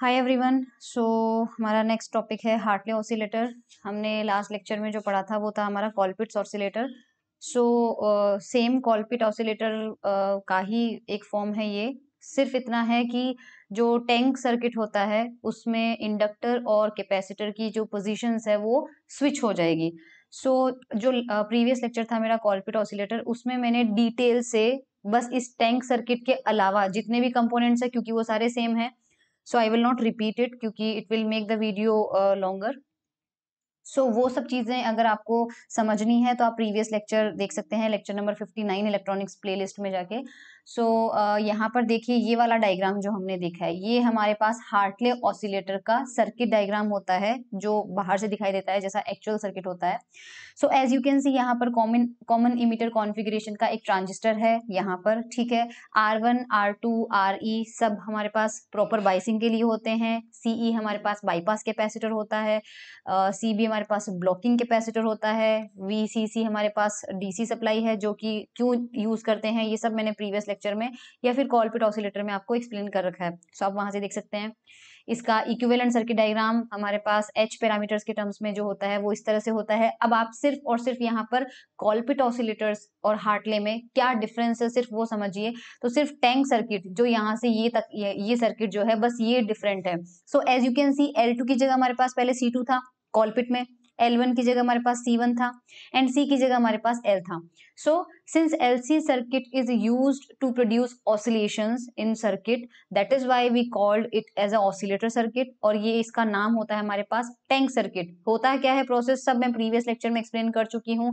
हाय everyone so हमारा next topic है Hartley oscillator हमने लास्ट लेक्चर में जो पढ़ा था वो था हमारा Colpitts oscillator so same Colpitt oscillator का ही एक फॉर्म है ये सिर्फ इतना है कि जो टैंक सर्किट होता है उसमें इंडक्टर और कैपेसिटर की जो पोजीशंस है वो स्विच हो जाएगी सो so, जो प्रीवियस uh, लेक्चर था मेरा कॉलपिट ऑसिलेटर उसमें मैंने डिटेल से बस इस टैंक सर्किट के अलावा जितने भी कंपोनेंट्स है क्योंकि वो सारे सेम है so i will not repeat it because it will make the video uh, longer so so, वो सब चीज़ें अगर आपको समझनी है तो आप प्रीवियस लेक्चर देख सकते हैं lecture number fifty nine electronics play में जाके सो so, uh, यहाँ पर देखिए ये वाला डायग्राम जो हमने देखा है ये हमारे पास हार्टले ऑसिलेटर का सर्किट डायग्राम होता है जो बाहर से दिखाई देता है जैसा एक्चुअल सर्किट होता है so as you can see यहाँ पर कॉमन कॉमन इमीटर कॉन्फिग्रेशन का एक ट्रांजिस्टर है यहाँ पर ठीक है R one R two R E सब हमारे पास प्रॉपर बाइसिंग के लिए होते हैं सी ई e हमारे पास बाईपास कैपेसिटर होता है सी uh, बी हमारे पास ब्लॉकिंग कैपेसिटर होता है वीसीसी हमारे पास डीसी सप्लाई है जो कि क्यों यूज करते हैं ये सब मैंने प्रीवियस लेक्चर में या फिर कॉलपिट ऑसिलेटर में आपको एक्सप्लेन कर रखा है सो आप वहां से देख सकते हैं इसका इक्विवेलेंट सर्किट डायग्राम हमारे पास एच पैरामीटर्स के टर्म्स में जो होता है वो इस तरह से होता है अब आप सिर्फ और सिर्फ यहाँ पर कॉलपिट ऑसिलेटर्स और हार्टले में क्या डिफरेंस है सिर्फ वो समझिए तो सिर्फ टैंक सर्किट जो यहाँ से ये तक ये, सर्किट जो है बस ये डिफरेंट है so as you can see L की जगह हमारे पास पहले सी था कॉलपिट में एल वन की जगह हमारे पास सी वन था एंड सी की जगह हमारे पास एल था so since L C circuit is use to produce oscillation in circuit that is why we called it as a oscillator circuit और ये इसका नाम होता है हमारे पास टैंक सर्किट होता है क्या है प्रोसेस सब मैं प्रीवियस लेक्चर में एक्सप्लेन कर चुकी हूँ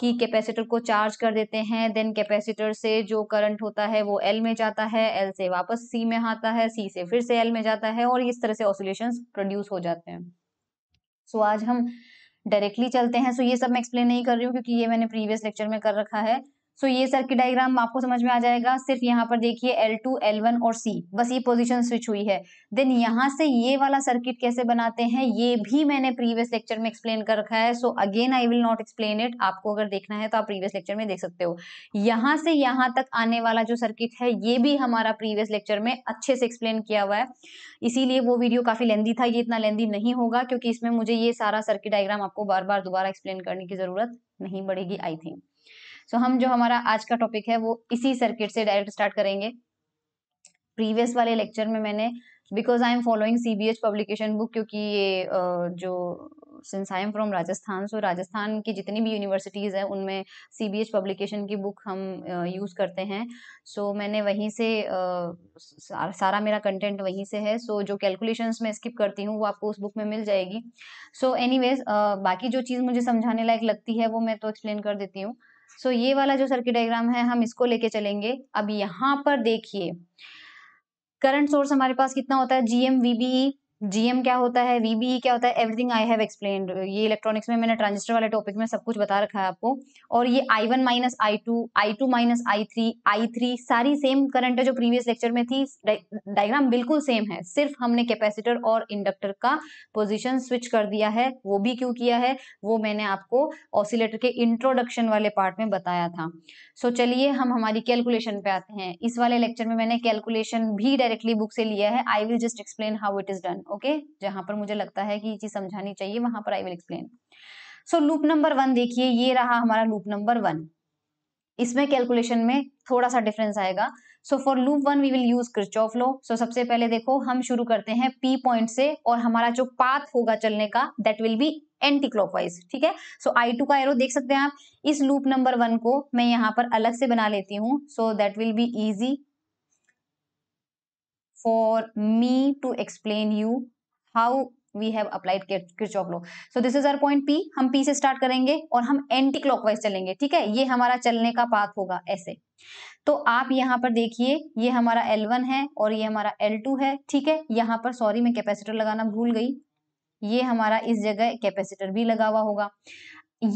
कि कैपेसिटर को चार्ज कर देते हैं देन कैपेसिटर से जो करंट होता है वो एल में जाता है एल से वापस सी में आता है सी से फिर से एल में जाता है और इस तरह से ऑसिलेशन प्रोड्यूस हो जाते हैं सो आज हम डायरेक्टली चलते हैं सो ये सब मैं एक्सप्लेन नहीं कर रही हूँ क्योंकि ये मैंने प्रीवियस लेक्चर में कर रखा है सो so, ये सर्किट डायग्राम आपको समझ में आ जाएगा सिर्फ यहाँ पर देखिए L2, L1 और C बस ये पोजीशन स्विच हुई है देन यहाँ से ये वाला सर्किट कैसे बनाते हैं ये भी मैंने प्रीवियस लेक्चर में एक्सप्लेन कर रखा है so again I will not explain it आपको अगर देखना है तो आप प्रीवियस लेक्चर में देख सकते हो यहाँ से यहाँ तक आने वाला जो सर्किट है ये भी हमारा प्रीवियस लेक्चर में अच्छे से एक्सप्लेन किया हुआ है इसीलिए वो वीडियो काफी लेंदी था ये इतना लेंदी नहीं होगा क्योंकि इसमें मुझे ये सारा सर्किट डायग्राम आपको बार बार दोबारा एक्सप्लेन करने की जरूरत नहीं पड़ेगी आई थिंक सो so, हम जो हमारा आज का टॉपिक है वो इसी सर्किट से डायरेक्ट स्टार्ट करेंगे प्रीवियस वाले लेक्चर में मैंने because I am following C B H publication book क्योंकि ये जो since I am from Rajasthan so Rajasthan की जितनी भी यूनिवर्सिटीज़ हैं उनमें सी बी एच पब्लिकेशन की बुक हम यूज़ करते हैं सो so, मैंने वहीं से सारा मेरा कंटेंट वहीं से है सो so, जो कैलकुलेशन मैं स्किप करती हूँ वो आपको उस बुक में मिल जाएगी सो एनी वेज बाकी जो चीज़ मुझे समझाने लायक लगती है वो मैं तो एक्सप्लेन कर देती हूँ सो so, ये वाला जो सर्किट डायग्राम है हम इसको लेके चलेंगे अब यहाँ पर देखिए करंट सोर्स हमारे पास कितना होता है जीएम वीबीई जीएम क्या होता है वीबीई e क्या होता है एवरीथिंग आई हैव एक्सप्लेन ये इलेक्ट्रॉनिक्स में मैंने ट्रांजिस्टर वाले टॉपिक में सब कुछ बता रखा है आपको और ये I one minus I two I two minus I three I three सारी सेम करंट है जो प्रीवियस लेक्चर में थी डायग्राम बिल्कुल सेम है सिर्फ हमने कैपेसिटर और इंडक्टर का पोजिशन स्विच कर दिया है वो भी क्यों किया है वो मैंने आपको ऑसिलेटर के इंट्रोडक्शन वाले पार्ट में बताया था सो so, चलिए हम हमारी कैलकुलेशन पे आते हैं इस वाले लेक्चर में मैंने कैलकुलेशन भी डायरेक्टली बुक से लिया है I will just explain how it is done okay जहां पर मुझे लगता है कि ये चीज समझानी चाहिए वहां पर I will explain so loop number one देखिए ये रहा हमारा लूप नंबर वन इसमें कैलकुलेशन में थोड़ा सा डिफरेंस आएगा so for loop one we will use Kirchhoff law so सबसे पहले देखो हम शुरू करते हैं पी पॉइंट से और हमारा जो पाथ होगा चलने का that will be anticlockwise ठीक है सो आई टू का एरो देख सकते हैं आप इस लूप नंबर वन को मैं यहाँ पर अलग से बना लेती हूँ so that will be easy for me to explain you how we have applied Kirchhoff law. So this is our point P. हम P से start करेंगे और हम anti-clockwise चलेंगे ठीक है ये हमारा चलने का path होगा ऐसे तो आप यहाँ पर देखिए ये हमारा L1 है और ये हमारा L2 है ठीक है यहाँ पर सॉरी मैं कैपेसिटर लगाना भूल गई ये हमारा इस जगह कैपेसिटर भी लगा हुआ होगा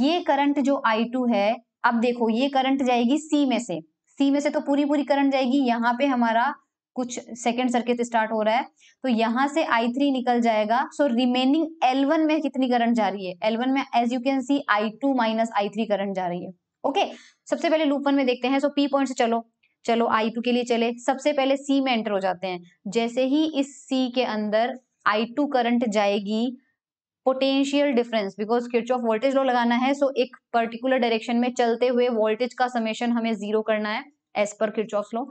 ये करंट जो I2 है अब देखो ये करंट जाएगी C में से C में से तो पूरी पूरी करंट जाएगी यहाँ पे हमारा कुछ सेकेंड सर्किट स्टार्ट हो रहा है तो यहाँ से आई थ्री निकल जाएगा सो रिमेनिंग एल वन में कितनी करंट जा रही है एल वन में as you can see I two minus I three current जा रही है ओके okay, सबसे पहले लूप वन में देखते हैं सो पी पॉइंट से चलो चलो आई टू के लिए चले सबसे पहले सी में एंटर हो जाते हैं जैसे ही इस सी के अंदर आई टू करंट जाएगी potential difference because Kirchhoff voltage law लगाना है सो so एक पर्टिकुलर डायरेक्शन में चलते हुए वोल्टेज का समेशन हमें जीरो करना है एज पर किर्च ऑफ लो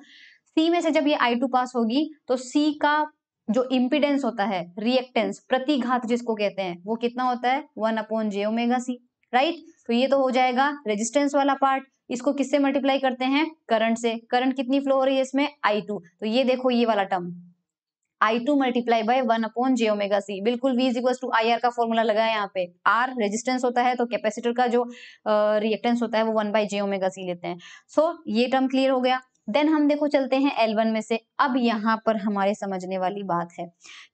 सी में से जब ये आई टू पास होगी तो सी का जो इम्पिडेंस होता है रिएक्टेंस प्रतिघात जिसको कहते हैं वो कितना होता है one upon J omega C right तो ये तो हो जाएगा रेजिस्टेंस वाला पार्ट इसको किससे मल्टीप्लाई करते हैं करंट से करंट कितनी फ्लो हो रही है इसमें आई टू तो ये देखो ये वाला term I two multiply by one upon J omega C बिल्कुल V equal to I R का फॉर्मूला लगा है यहाँ पे आर रेजिस्टेंस होता है तो कैपेसिटर का जो रिएक्टेंस uh, होता है वो one by J omega C लेते हैं सो so, ये टर्म क्लियर हो गया देन हम देखो चलते हैं वन में से अब यहाँ पर हमारे समझने वाली बात है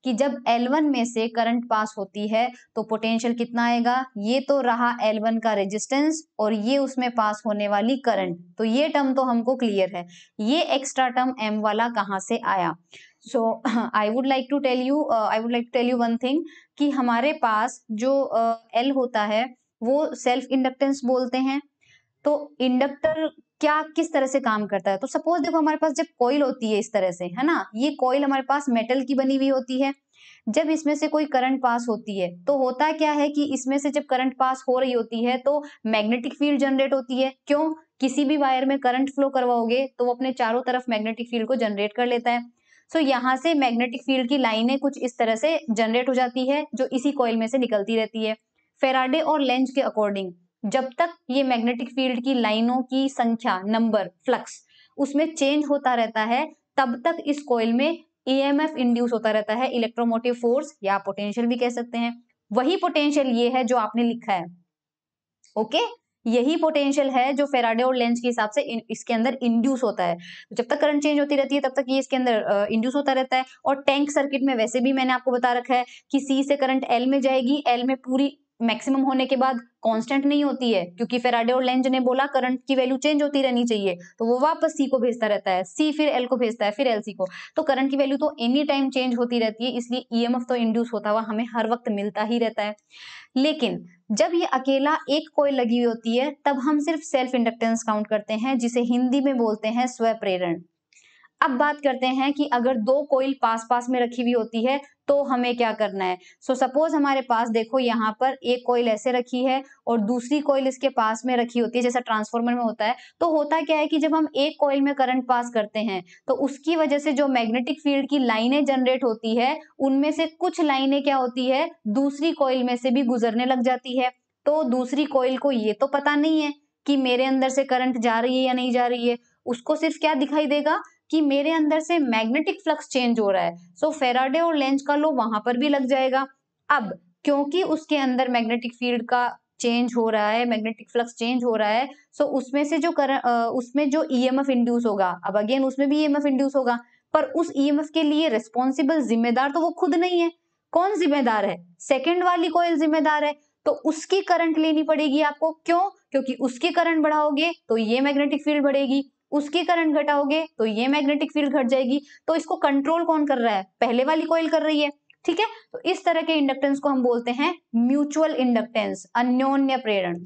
कि जब वन में से करंट पास होती है तो पोटेंशियल कितना आएगा ये तो रहा वन का रेजिस्टेंस और ये उसमें पास होने वाली करंट तो ये टर्म तो हमको क्लियर है ये एक्स्ट्रा टर्म एम वाला कहाँ से आया so I would like to tell you I would like to tell you one thing कि हमारे पास जो uh, होता है वो सेल्फ इंडक्टेंस बोलते हैं तो इंडक्टर क्या किस तरह से काम करता है तो सपोज देखो हमारे पास जब कोयल होती है इस तरह से है ना ये कोयल हमारे पास मेटल की बनी हुई होती है जब इसमें से कोई करंट पास होती है तो होता क्या है कि इसमें से जब करंट पास हो रही होती है तो मैग्नेटिक फील्ड जनरेट होती है क्यों किसी भी वायर में करंट फ्लो करवाओगे तो वो अपने चारों तरफ मैग्नेटिक फील्ड को जनरेट कर लेता है सो so, यहाँ से मैग्नेटिक फील्ड की लाइनें कुछ इस तरह से जनरेट हो जाती है जो इसी कॉइल में से निकलती रहती है फेराडे और लेंज के अकॉर्डिंग जब तक ये मैग्नेटिक फील्ड की लाइनों की संख्या नंबर फ्लक्स उसमें चेंज होता रहता है तब तक इस कोयल में ईएमएफ इंड्यूस होता रहता है इलेक्ट्रोमोटिव फोर्स या पोटेंशियल भी कह सकते हैं वही पोटेंशियल ये है जो आपने लिखा है ओके यही पोटेंशियल है जो फेराडे और लेंस के हिसाब से इसके अंदर इंड्यूस होता है जब तक करंट चेंज होती रहती है तब तक ये इसके अंदर इंड्यूस होता रहता है और टैंक सर्किट में वैसे भी मैंने आपको बता रखा है कि सी से करंट एल में जाएगी एल में पूरी मैक्सिमम होने के बाद कांस्टेंट नहीं होती है क्योंकि फेराडे और लेंज ने बोला करंट की वैल्यू चेंज होती रहनी चाहिए तो वो वापस सी को भेजता रहता है सी फिर एल को भेजता है फिर एल सी को तो करंट की वैल्यू तो एनी टाइम चेंज होती रहती है इसलिए ईएमएफ e तो इंड्यूस होता हुआ हमें हर वक्त मिलता ही रहता है लेकिन जब ये अकेला एक कोयल लगी हुई होती है तब हम सिर्फ सेल्फ इंडक्टेंस काउंट करते हैं जिसे हिंदी में बोलते हैं स्वप्रेरण अब बात करते हैं कि अगर दो कोयल पास पास में रखी हुई होती है तो हमें क्या करना है सो so, सपोज हमारे पास देखो यहाँ पर एक कोयल ऐसे रखी है और दूसरी कोयल इसके पास में रखी होती है जैसा ट्रांसफॉर्मर में होता है तो होता क्या है कि जब हम एक कोयल में करंट पास करते हैं तो उसकी वजह से जो मैग्नेटिक फील्ड की लाइनें जनरेट होती है उनमें से कुछ लाइनें क्या होती है दूसरी कोयल में से भी गुजरने लग जाती है तो दूसरी कोयल को ये तो पता नहीं है कि मेरे अंदर से करंट जा रही है या नहीं जा रही है उसको सिर्फ क्या दिखाई देगा कि मेरे अंदर से मैग्नेटिक फ्लक्स चेंज हो रहा है सो फेराडे और लेंज का लो वहां पर भी लग जाएगा अब क्योंकि उसके अंदर मैग्नेटिक फील्ड का चेंज हो रहा है मैग्नेटिक फ्लक्स चेंज हो रहा है सो so उसमें से जो कर उसमें जो ईएमएफ e इंड्यूस होगा अब अगेन उसमें भी एफ e इंड्यूस होगा पर उस एफ e के लिए रिस्पॉन्सिबल जिम्मेदार तो वो खुद नहीं है कौन जिम्मेदार है सेकेंड वाली कोयल जिम्मेदार है तो उसकी करंट लेनी पड़ेगी आपको क्यों क्योंकि उसकी करंट बढ़ाओगे तो ये मैग्नेटिक फील्ड बढ़ेगी उसकी करंट घटाओगे तो ये मैग्नेटिक फील्ड घट जाएगी तो इसको कंट्रोल कौन कर रहा है पहले वाली कॉइल कर रही है ठीक है तो इस तरह के इंडक्टेंस को हम बोलते हैं म्यूचुअल इंडक्टेंस अन्योन्य प्रेरण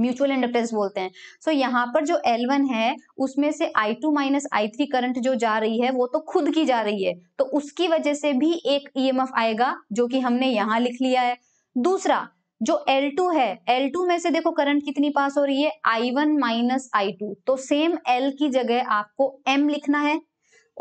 म्यूचुअल इंडक्टेंस बोलते हैं सो so, यहाँ पर जो L1 है उसमें से I2 माइनस आई करंट जो जा रही है वो तो खुद की जा रही है तो उसकी वजह से भी एक ईएमएफ e आएगा जो कि हमने यहाँ लिख लिया है दूसरा जो L2 है L2 में से देखो करंट कितनी पास हो रही है I1 वन माइनस आई तो सेम L की जगह आपको M लिखना है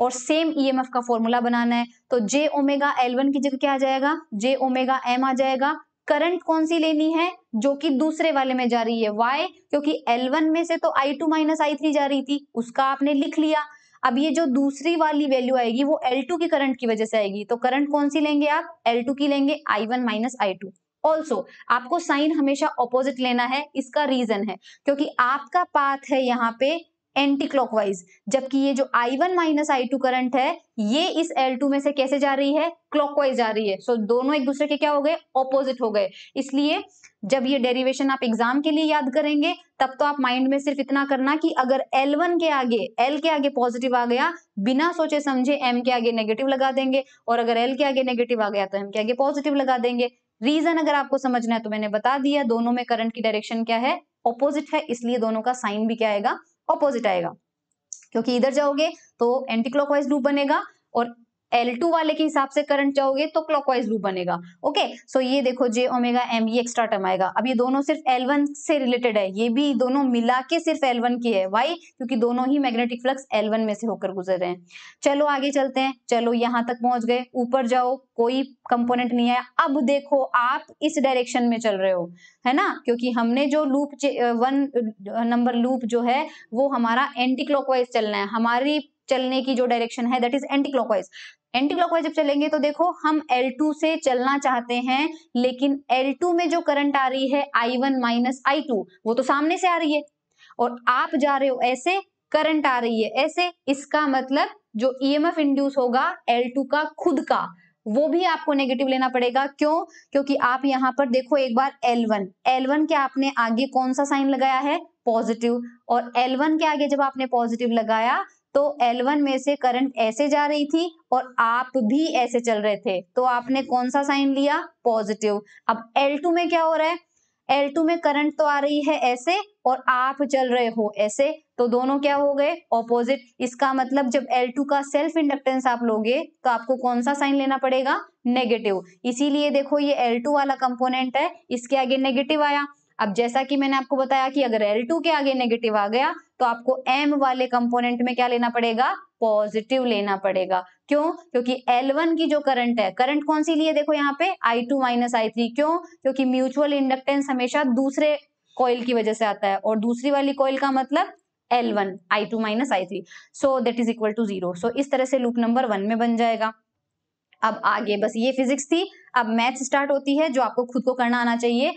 और सेम ईएमएफ e का फॉर्मूला बनाना है तो जे ओमेगा एल वन की जगह क्या आ जाएगा जे ओमेगा एम आ जाएगा करंट कौन सी लेनी है जो कि दूसरे वाले में जा रही है वाई क्योंकि L1 में से तो I2 माइनस आई जा रही थी उसका आपने लिख लिया अब ये जो दूसरी वाली वैल्यू आएगी वो L2 की करंट की वजह से आएगी तो करंट कौन सी लेंगे आप L2 की लेंगे I1 one minus I also आपको साइन हमेशा ऑपोजिट लेना है इसका रीजन है क्योंकि आपका पाथ है यहाँ पे एंटी क्लॉकवाइज जबकि ये जो I1 one minus I current है ये इस L2 में से कैसे जा रही है क्लॉकवाइज जा रही है सो so, दोनों एक दूसरे के क्या हो गए ऑपोजिट हो गए इसलिए जब ये डेरिवेशन आप एग्जाम के लिए याद करेंगे तब तो आप माइंड में सिर्फ इतना करना कि अगर L1 के आगे L के आगे पॉजिटिव आ गया बिना सोचे समझे M के आगे नेगेटिव लगा देंगे और अगर L के आगे नेगेटिव आ गया तो M के आगे पॉजिटिव लगा देंगे रीजन अगर आपको समझना है तो मैंने बता दिया दोनों में करंट की डायरेक्शन क्या है ऑपोजिट है इसलिए दोनों का साइन भी क्या आएगा ऑपोजिट आएगा क्योंकि इधर जाओगे तो एंटी क्लॉकवाइज लूप बनेगा और एल टू वाले के हिसाब से करंट जाओगे तो क्लॉकवाइज लूप बनेगा ओके सो ये देखो जे ओमेगा एम ये एक्स्ट्रा टर्म आएगा अब ये दोनों सिर्फ एल वन से रिलेटेड है ये भी दोनों मिला के सिर्फ एल वन की है वाई क्योंकि दोनों ही मैग्नेटिक फ्लक्स एल वन में से होकर गुजर रहे हैं चलो आगे चलते हैं चलो यहाँ तक पहुंच गए ऊपर जाओ कोई कंपोनेंट नहीं है अब देखो आप इस डायरेक्शन में चल रहे हो है ना क्योंकि हमने जो लूप वन नंबर लूप जो है वो हमारा एंटी क्लॉकवाइज चलना है हमारी चलने की जो डायरेक्शन है that is anticlockwise anticlockwise जब चलेंगे तो देखो हम L2 से चलना चाहते हैं लेकिन L2 में जो करंट आ रही है I1 वन माइनस आई वो तो सामने से आ रही है और आप जा रहे हो ऐसे करंट आ रही है ऐसे इसका मतलब जो ईएमएफ e इंड्यूस होगा L2 का खुद का वो भी आपको नेगेटिव लेना पड़ेगा क्यों क्योंकि आप यहाँ पर देखो एक बार L1 L1 के आपने आगे कौन सा साइन लगाया है पॉजिटिव और L1 के आगे जब आपने पॉजिटिव लगाया तो L1 में से करंट ऐसे जा रही थी और आप भी ऐसे चल रहे थे तो आपने कौन सा साइन लिया पॉजिटिव अब L2 में क्या हो रहा है L2 में करंट तो आ रही है ऐसे और आप चल रहे हो ऐसे तो दोनों क्या हो गए ऑपोजिट इसका मतलब जब L2 का सेल्फ इंडक्टेंस आप लोगे तो आपको कौन सा साइन लेना पड़ेगा नेगेटिव इसीलिए देखो ये L2 वाला कंपोनेंट है इसके आगे नेगेटिव आया अब जैसा कि मैंने आपको बताया कि अगर L2 के आगे नेगेटिव आ गया तो आपको M वाले कंपोनेंट में क्या लेना पड़ेगा पॉजिटिव लेना पड़ेगा क्यों क्योंकि L1 की जो करंट है करंट कौन सी लिए देखो यहाँ पे I2 टू माइनस आई क्यों क्योंकि म्यूचुअल इंडक्टेंस हमेशा दूसरे कॉइल की वजह से आता है और दूसरी वाली कॉइल का मतलब L1 one I two minus I three so that is equal to zero so इस तरह से लूप नंबर वन में बन जाएगा अब आगे बस ये फिजिक्स थी अब मैथ स्टार्ट होती है जो आपको खुद को करना आना चाहिए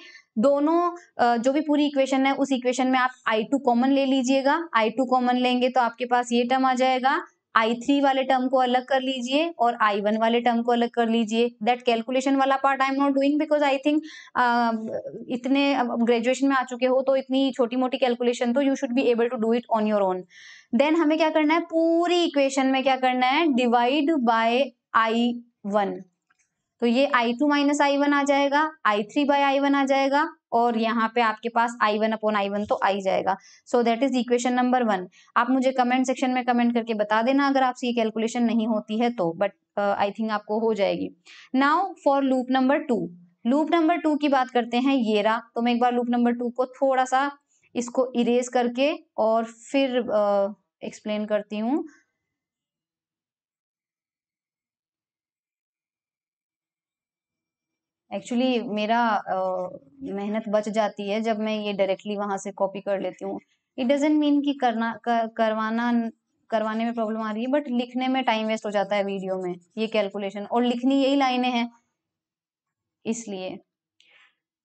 दोनों जो भी पूरी इक्वेशन है उस इक्वेशन में आप आई टू कॉमन ले लीजिएगा आई टू कॉमन लेंगे तो आपके पास ये टर्म आ जाएगा आई थ्री वाले टर्म को अलग कर लीजिए और आई वन वाले टर्म को अलग कर लीजिए दैट कैलकुलेशन वाला part I am not doing because I think इतने ग्रेजुएशन में आ चुके हो तो इतनी छोटी मोटी कैलकुलेशन तो you should be able to do it on your own then हमें क्या करना है पूरी इक्वेशन में क्या करना है डिवाइड बाय आई वन तो ये I two minus I one आ जाएगा I three by I one आ जाएगा और यहाँ पे आपके पास I one upon I one तो आई जाएगा so that is equation number one आप मुझे कमेंट सेक्शन में कमेंट करके बता देना अगर आपसे ये कैलकुलेशन नहीं होती है तो बट आई थिंक आपको हो जाएगी now for loop number two loop number two की बात करते हैं ये रहा तो मैं एक बार लूप नंबर टू को थोड़ा सा इसको इरेज करके और फिर एक्सप्लेन uh, करती हूँ एक्चुअली मेरा मेहनत बच जाती है जब मैं ये डायरेक्टली वहां से कॉपी कर लेती हूँ इट डजेंट मीन कि करना कर, करवाना करवाने में प्रॉब्लम आ रही है बट लिखने में टाइम वेस्ट हो जाता है वीडियो में ये कैलकुलेशन और लिखनी यही लाइनें हैं इसलिए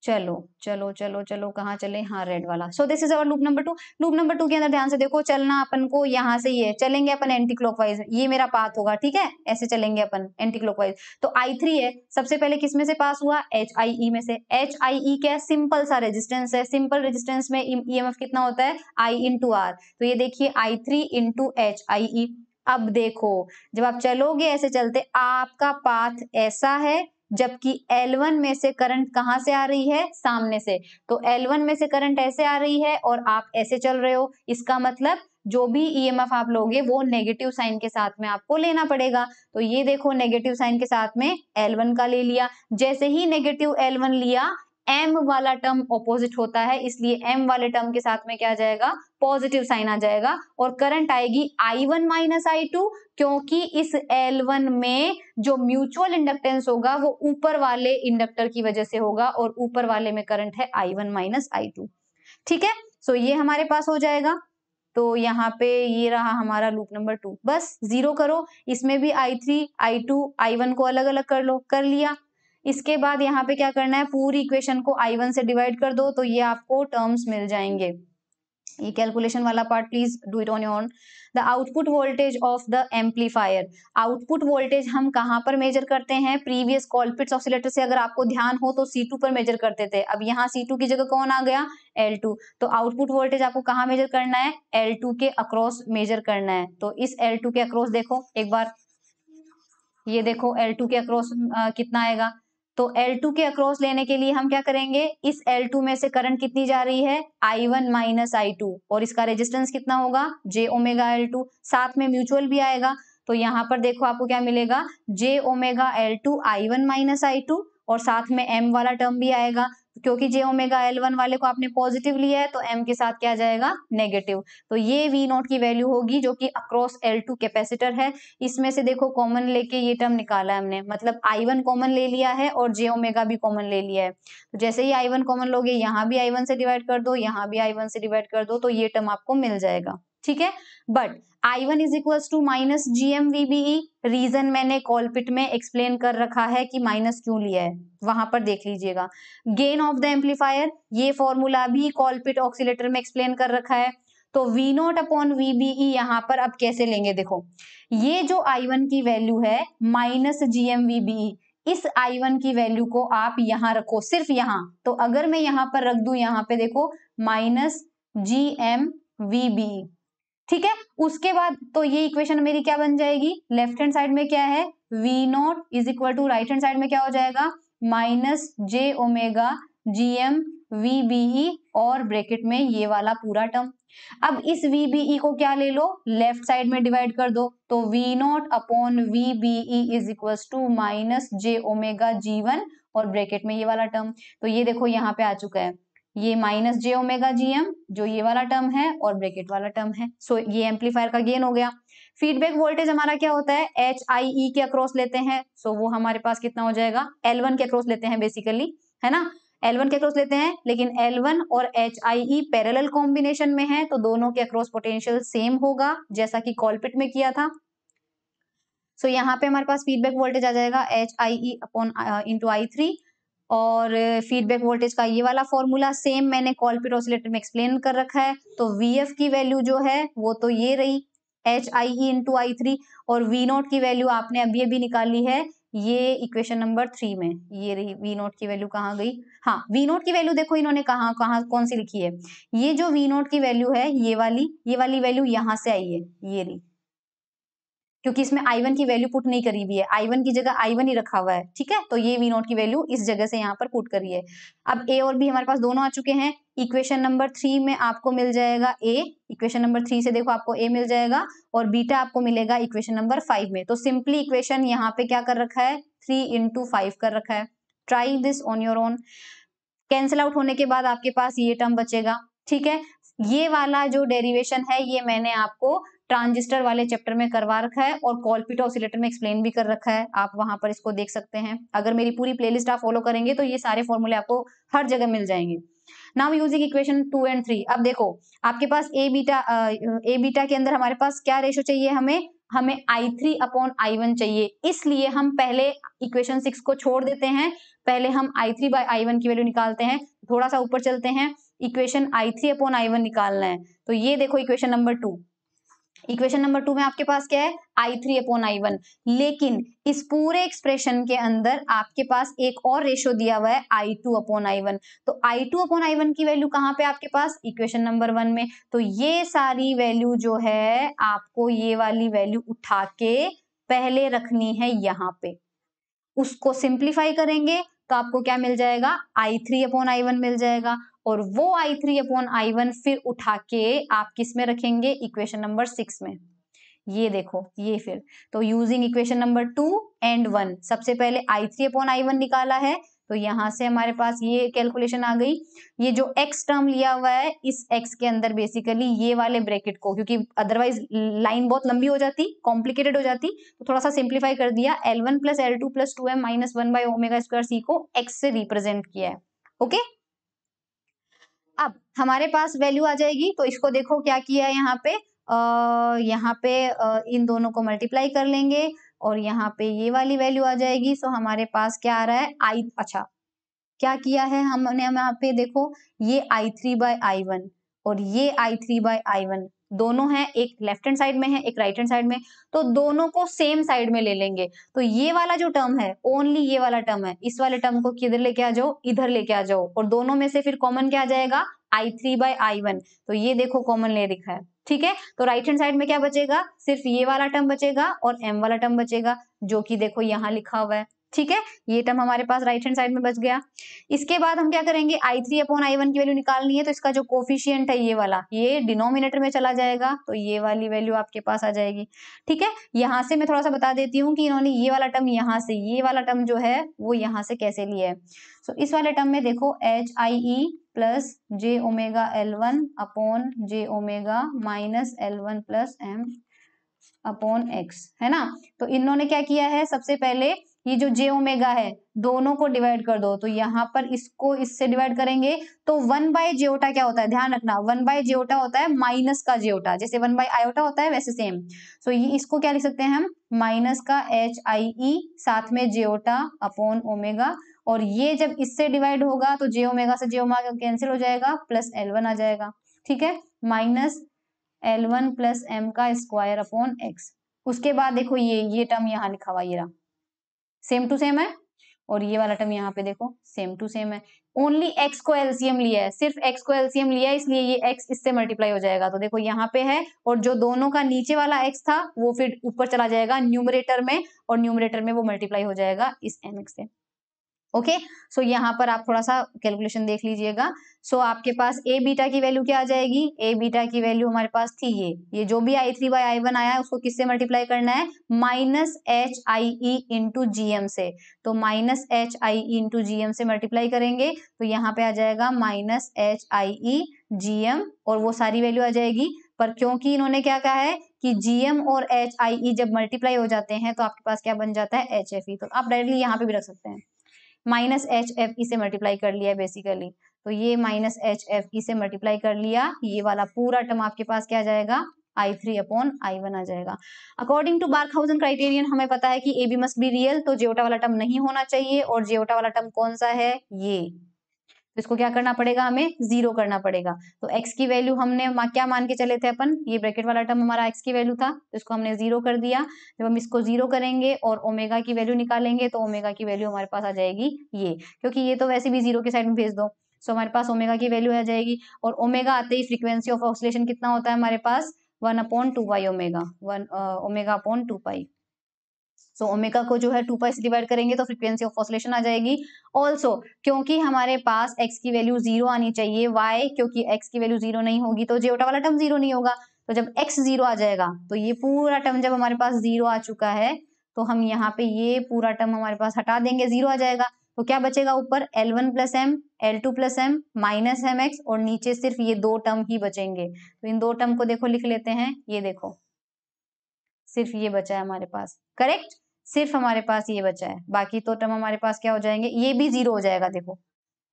चलो चलो चलो चलो कहाँ चले हाँ रेड वाला so this is our loop number two loop number two के अंदर ध्यान से देखो चलना अपन को यहाँ से ये चलेंगे अपन एंटी क्लॉकवाइज ये मेरा पाथ होगा ठीक है ऐसे चलेंगे अपन एंटी क्लॉकवाइज तो आई थ्री है सबसे पहले किस e में से पास हुआ एच आई ई में से एच आई ई क्या सिंपल सा रेजिस्टेंस है सिंपल रेजिस्टेंस में ई एम एफ कितना होता है आई इन टू आर तो ये देखिए I three into H I E अब देखो जब आप चलोगे ऐसे चलते आपका पाथ ऐसा है जबकि L1 में से करंट कहाँ से आ रही है सामने से तो L1 में से करंट ऐसे आ रही है और आप ऐसे चल रहे हो इसका मतलब जो भी एफ e आप लोगे वो नेगेटिव साइन के साथ में आपको लेना पड़ेगा तो ये देखो नेगेटिव साइन के साथ में L1 का ले लिया जैसे ही नेगेटिव L1 लिया एम वाला टर्म ऑपोजिट होता है इसलिए एम वाले टर्म के साथ में क्या जाएगा पॉजिटिव साइन आ जाएगा और करंट आएगी I one minus I two क्योंकि इस एल वन में जो म्यूचुअल इंडक्टेंस होगा वो ऊपर वाले इंडक्टर की वजह से होगा और ऊपर वाले में करंट है I one minus I two ठीक है सो ये हमारे पास हो जाएगा तो यहाँ पे ये रहा हमारा लूप नंबर टू बस जीरो करो इसमें भी I three I two I one को अलग अलग कर लो कर लिया इसके बाद यहाँ पे क्या करना है पूरी इक्वेशन को आई वन से डिवाइड कर दो तो ये आपको टर्म्स मिल जाएंगे ये कैलकुलेशन वाला part please do it on your own the output voltage of the amplifier output voltage हम कहाँ पर मेजर करते हैं प्रीवियस कॉलपिट्स ऑसिलेटर से अगर आपको ध्यान हो तो C2 पर मेजर करते थे अब यहाँ C2 की जगह कौन आ गया L2 तो आउटपुट वोल्टेज आपको कहाँ मेजर करना है L2 के अक्रॉस मेजर करना है तो इस L2 के अक्रॉस देखो एक बार ये देखो L2 के अक्रॉस कितना आएगा तो L2 के अक्रॉस लेने के लिए हम क्या करेंगे इस L2 में से करंट कितनी जा रही है I1 वन माइनस आई और इसका रेजिस्टेंस कितना होगा जे ओमेगा एल टू साथ में म्यूचुअल भी आएगा तो यहाँ पर देखो आपको क्या मिलेगा J omega L two I one minus I two और साथ में m वाला टर्म भी आएगा क्योंकि जे ओमेगा एल वन वाले को आपने पॉजिटिव लिया है तो एम के साथ क्या जाएगा नेगेटिव तो ये वी नोट की वैल्यू होगी जो कि अक्रॉस एल टू कैपेसिटर है इसमें से देखो कॉमन लेके ये टर्म निकाला है हमने मतलब आई वन कॉमन ले लिया है और जे ओमेगा भी कॉमन ले लिया है तो जैसे ही आई वन कॉमन लोगे यहाँ भी आई वन से डिवाइड कर दो यहाँ भी आई वन से डिवाइड कर दो तो ये टर्म आपको मिल जाएगा ठीक है but I one is equal to minus GMVBE reason मैंने कॉलपिट में एक्सप्लेन कर रखा है कि माइनस क्यों लिया है वहां पर देख लीजिएगा गेन ऑफ द एम्पलीफायर ये फॉर्मूला भी कॉलपिट ऑक्सीटर में एक्सप्लेन कर रखा है तो V naught upon V B यहां यहाँ पर अब कैसे लेंगे देखो ये जो आई वन की वैल्यू है minus G M V B इस आई वन की वैल्यू को आप यहां रखो सिर्फ यहां तो अगर मैं यहाँ पर रख दू यहां पे देखो minus G M V B ठीक है उसके बाद तो ये इक्वेशन मेरी क्या बन जाएगी लेफ्ट हैंड साइड में क्या है V naught is equal to right hand side में क्या हो जाएगा minus J omega G M V B और ब्रैकेट में ये वाला पूरा टर्म अब इस वी बी ई को क्या ले लो लेफ्ट साइड में डिवाइड कर दो तो V naught upon V B E is equal to minus J omega G one और ब्रैकेट में ये वाला टर्म तो ये देखो यहाँ पे आ चुका है ये minus J omega G M जो ये वाला टर्म है और ब्रेकेट वाला टर्म है सो so, ये एम्पलीफायर का गेन हो गया फीडबैक वोल्टेज हमारा क्या होता है एच आई ई के अक्रॉस लेते हैं सो so, वो हमारे पास कितना हो जाएगा एल वन के अक्रॉस लेते हैं बेसिकली है ना एल वन के अक्रॉस लेते हैं लेकिन एल वन और H I E parallel combination में है तो दोनों के अक्रॉस पोटेंशियल सेम होगा जैसा कि कॉलपिट में किया था सो so, यहाँ पे हमारे पास फीडबैक वोल्टेज आ जाएगा H I E upon into I three और फीडबैक वोल्टेज का ये वाला फॉर्मूला सेम मैंने कॉलपिट ऑसिलेटर में एक्सप्लेन कर रखा है तो वी एफ की वैल्यू जो है वो तो ये रही H I E into I three और वी नोट की वैल्यू आपने अभी अभी निकाली है ये इक्वेशन नंबर थ्री में ये रही वी नोट की वैल्यू कहाँ गई हाँ वी नोट की वैल्यू देखो इन्होंने कहा कहा कौन सी लिखी है ये जो वी नोट की वैल्यू है ये वाली ये वाली वैल्यू यहाँ से आई है ये रही क्योंकि इसमें आई वन की वैल्यू पुट नहीं करी हुई है आई वन की जगह आई वन ही रखा हुआ है ठीक है तो ये वी नॉट की वैल्यू इस जगह से यहाँ पर पुट करी है अब ए और बी हमारे पास दोनों आ चुके हैं इक्वेशन नंबर थ्री में आपको मिल जाएगा ए इक्वेशन नंबर थ्री से देखो आपको ए मिल जाएगा और बीटा आपको मिलेगा इक्वेशन नंबर फाइव में तो सिंपली इक्वेशन यहाँ पे क्या कर रखा है थ्री इंटू फाइव कर रखा है try this on your own cancel out होने के बाद आपके पास ये टर्म बचेगा ठीक है ये वाला जो डेरिवेशन है ये मैंने आपको ट्रांजिस्टर वाले चैप्टर में करवा रखा है और कॉलपीट ऑसिलेटर में एक्सप्लेन भी कर रखा है आप वहां पर इसको देख सकते हैं अगर मेरी पूरी प्लेलिस्ट आप फॉलो करेंगे तो ये सारे फॉर्मूले आपको हर जगह मिल जाएंगे now using equation two and three अब देखो आपके पास ए बीटा ए बीटा के अंदर हमारे पास क्या रेशो चाहिए हमें हमें I three upon I one चाहिए इसलिए हम पहले इक्वेशन सिक्स को छोड़ देते हैं पहले हम I three by I one की वैल्यू निकालते हैं थोड़ा सा ऊपर चलते हैं equation I three upon I one निकालना है तो ये देखो equation number two equation number two में आपके पास क्या है I three upon I one लेकिन इस पूरे एक्सप्रेशन के अंदर आपके पास एक और रेशो दिया हुआ है I two upon I one तो I two upon I one की वैल्यू कहाँ पे आपके पास इक्वेशन नंबर वन में तो ये सारी वैल्यू जो है आपको ये वाली वैल्यू उठा के पहले रखनी है यहाँ पे उसको सिंप्लीफाई करेंगे तो आपको क्या मिल जाएगा I three upon I one मिल जाएगा और वो I three upon I one फिर उठा के आप किस में रखेंगे इक्वेशन नंबर सिक्स में ये देखो ये फिर तो using equation number two and one सबसे पहले I three upon I one निकाला है तो यहां से हमारे पास ये कैलकुलेशन आ गई ये जो एक्स टर्म लिया हुआ है इस एक्स के अंदर बेसिकली ये वाले ब्रैकेट को क्योंकि अदरवाइज लाइन बहुत लंबी हो जाती कॉम्प्लिकेटेड हो जाती तो थोड़ा सा सिंप्लीफाई कर दिया L one plus L two plus two M minus one by omega square C को एक्स से रिप्रेजेंट किया है ओके okay? अब हमारे पास वैल्यू आ जाएगी तो इसको देखो क्या किया है यहाँ पे आ, यहाँ पे आ, इन दोनों को मल्टीप्लाई कर लेंगे और यहाँ पे ये वाली वैल्यू आ जाएगी सो हमारे पास क्या आ रहा है आई अच्छा क्या किया है हमने यहाँ पे देखो ये I three by I one और ये I three by I one दोनों हैं एक लेफ्ट हैंड साइड में है एक राइट हैंड साइड में तो दोनों को सेम साइड में ले लेंगे तो ये वाला जो टर्म है ओनली ये वाला टर्म है इस वाले टर्म को किधर लेके आ जाओ इधर लेके आ जाओ और दोनों में से फिर कॉमन क्या आ जाएगा I three by I one तो ये देखो कॉमन ले रखा है ठीक है तो राइट हैंड साइड में क्या बचेगा सिर्फ ये वाला टर्म बचेगा और एम वाला टर्म बचेगा जो कि देखो यहाँ लिखा हुआ है ठीक है ये टर्म हमारे पास राइट हैंड साइड में बच गया इसके बाद हम क्या करेंगे I three upon I one की वैल्यू निकालनी है तो इसका जो कोफिशियंट है ये वाला ये डिनोमिनेटर में चला जाएगा तो ये वाली वैल्यू आपके पास आ जाएगी ठीक है यहाँ से मैं थोड़ा सा बता देती हूँ कि इन्होंने ये वाला टर्म यहाँ से ये वाला टर्म जो है वो यहाँ से कैसे लिया है सो so, इस वाले टर्म में देखो H I E plus J omega L one upon J omega minus L one plus M upon X है ना तो इन्होंने क्या किया है सबसे पहले ये जो जे ओमेगा है दोनों को डिवाइड कर दो तो यहाँ पर इसको इससे डिवाइड करेंगे तो वन बाय जेओटा क्या होता है ध्यान रखना वन बाय जेओटा होता है माइनस का जेओटा जैसे वन बाय आयोटा होता है वैसे सेम सो ये इसको क्या लिख सकते हैं हम माइनस का एच आई ई साथ में जेओटा अपॉन ओमेगा और ये जब इससे डिवाइड होगा तो जे ओमेगा से जे ओमेगा कैंसिल हो जाएगा प्लस एल वन आ जाएगा ठीक है minus L one plus M का स्क्वायर अपॉन एक्स उसके बाद देखो ये ये टर्म यहाँ लिखा हुआ ये रहा सेम टू सेम है और ये वाला टर्म यहाँ पे देखो सेम टू सेम है ओनली एक्स को एलसीएम लिया है सिर्फ एक्स को एलसीएम लिया है इसलिए ये एक्स इससे मल्टीप्लाई हो जाएगा तो देखो यहाँ पे है और जो दोनों का नीचे वाला एक्स था वो फिर ऊपर चला जाएगा न्यूमरेटर में और न्यूमरेटर में वो मल्टीप्लाई हो जाएगा इस एम एक्स से ओके सो so, यहाँ पर आप थोड़ा सा कैलकुलेशन देख लीजिएगा सो so, आपके पास ए बीटा की वैल्यू क्या आ जाएगी ए बीटा की वैल्यू हमारे पास थी ये ये जो भी I three by I one आया है उसको किससे मल्टीप्लाई करना है minus H I E into G M से तो minus H I E into G M से मल्टीप्लाई करेंगे तो यहाँ पे आ जाएगा minus H I E G M और वो सारी वैल्यू आ जाएगी पर क्योंकि इन्होंने क्या कहा है कि जीएम और एच आई ई जब मल्टीप्लाई हो जाते हैं तो आपके पास क्या बन जाता है एच एफ ई तो आप डायरेक्टली यहाँ पे भी रख सकते हैं माइनस एच एफ ई से मल्टीप्लाई कर लिया बेसिकली तो ये माइनस एच एफ ई से मल्टीप्लाई कर लिया ये वाला पूरा टर्म आपके पास क्या जाएगा I three upon I one आ जाएगा according to Barkhausen criterion हमें पता है कि A B must be real तो जेवटा वाला टर्म नहीं होना चाहिए और जेवटा वाला टर्म कौन सा है ये तो इसको क्या करना पड़ेगा हमें जीरो करना पड़ेगा तो एक्स की वैल्यू हमने क्या मान के चले थे अपन ये ब्रैकेट वाला टर्म हमारा एक्स की वैल्यू था तो इसको हमने जीरो कर दिया जब हम इसको जीरो करेंगे और ओमेगा की वैल्यू निकालेंगे तो ओमेगा की वैल्यू हमारे पास आ जाएगी ये क्योंकि ये तो वैसे भी जीरो के साइड में भेज दो सो हमारे पास ओमेगा की वैल्यू आ जाएगी और ओमेगा आते ही फ्रिक्वेंसी ऑफ ऑक्सीलेशन कितना होता है हमारे पास one upon two pi omega one omega upon two pi so so, omega को जो है टू पाई से डिवाइड करेंगे तो फ्रीक्वेंसी ऑफ ऑसोलेशन आ जाएगी ऑल्सो क्योंकि हमारे पास एक्स की वैल्यू जीरो आनी चाहिए वाई क्योंकि एक्स की वैल्यू जीरो नहीं होगी तो जेवटा वाला टर्म जीरो नहीं होगा तो जब एक्स जीरो आ जाएगा तो ये पूरा टर्म जब हमारे पास जीरो आ चुका है तो हम यहाँ पे ये पूरा टर्म हमारे पास हटा देंगे जीरो आ जाएगा तो क्या बचेगा ऊपर L one plus M L two plus M minus M X और नीचे सिर्फ ये दो टर्म ही बचेंगे तो इन दो टर्म को देखो लिख लेते हैं ये देखो सिर्फ ये बचा है हमारे पास करेक्ट सिर्फ हमारे पास ये बचा है बाकी तो टर्म हमारे पास क्या हो जाएंगे ये भी जीरो हो जाएगा देखो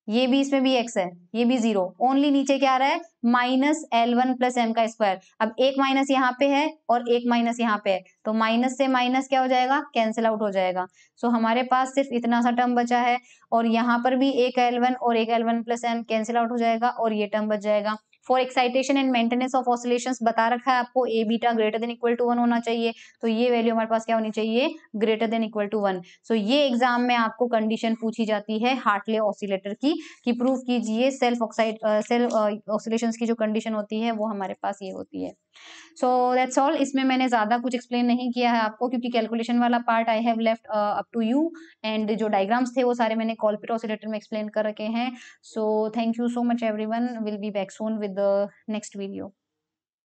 ये भी इसमें भी एक्स है ये भी जीरो ओनली नीचे क्या आ रहा है minus L one plus M का स्क्वायर अब एक माइनस यहाँ पे है और एक माइनस यहाँ पे है तो माइनस से माइनस क्या हो जाएगा कैंसिल आउट हो जाएगा सो so, हमारे पास सिर्फ इतना सा टर्म बचा है और यहाँ पर भी एक एल वन और एक L one plus M cancel out हो जाएगा और ये टर्म बच जाएगा for excitation and maintenance of oscillation बता रखा है आपको A beta greater than equal to one होना चाहिए तो ये वैल्यू हमारे पास क्या होनी चाहिए greater than equal to one so ये एग्जाम में आपको कंडीशन पूछी जाती है हार्टले ऑसिलेटर की कि प्रूव कीजिए सेल्फ ऑक्साइड सेल्फ ऑसिलेशन की जो कंडीशन होती है वो हमारे पास ये होती है सो दैट्स ऑल इसमें मैंने ज़्यादा कुछ एक्सप्लेन नहीं किया है आपको क्योंकि कैलकुलेशन वाला part I have left up to you and जो डायग्राम्स थे वो सारे मैंने कॉल कॉलपिट ऑसिलेटर में एक्सप्लेन कर रखे हैं so thank you so much everyone will be back soon with the next video